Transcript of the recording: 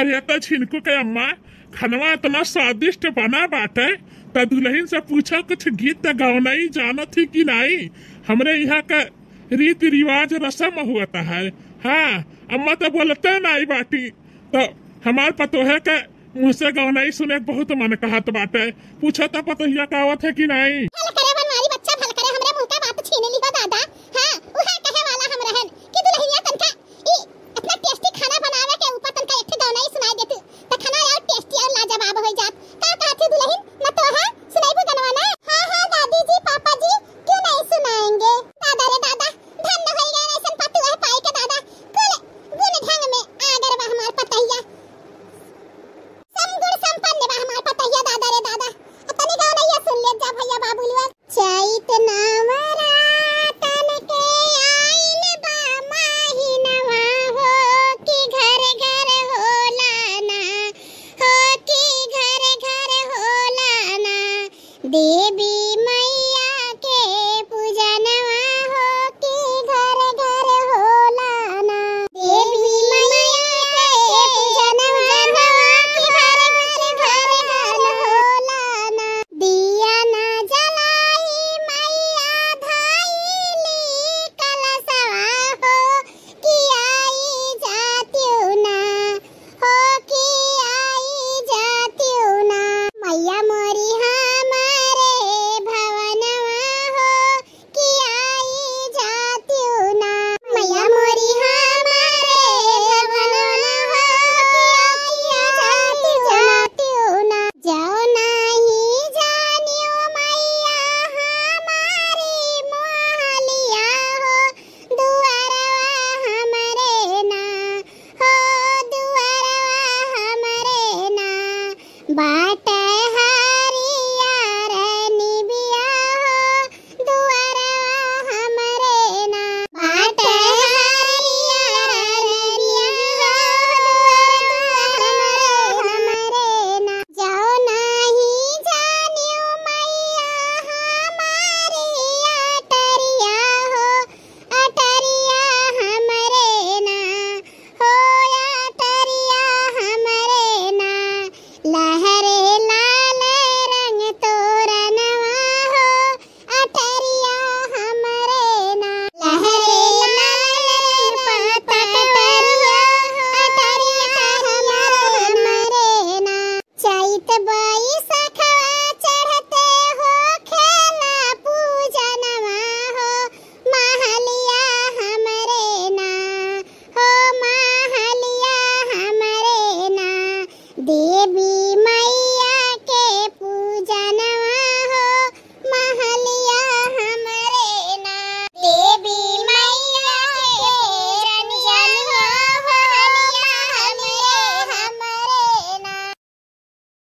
अरे तो छिनको के अम्मा खनवा इतना स्वादिष्ट बना बाटे तो दुल्हन से पूछा कुछ गीत गौना ही जानत थी कि नहीं हमरे यहाँ का रीति रिवाज रसम हुआ है हाँ अम्मा तो बोलते नहीं बाटी तो हमार है के मुँह से गौनाई सुने बहुत मन कहत बाटे पूछो तो पतोहिया कहावत है कि नहीं